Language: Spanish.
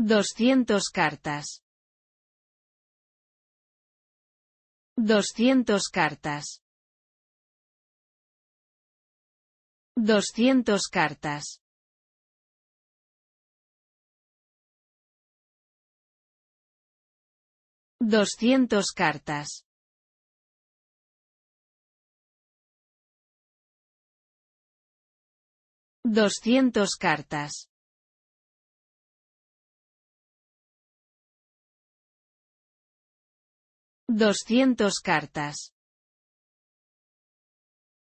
Doscientos cartas. Doscientos cartas. Doscientos cartas. Doscientos cartas. Doscientos cartas. 200 cartas.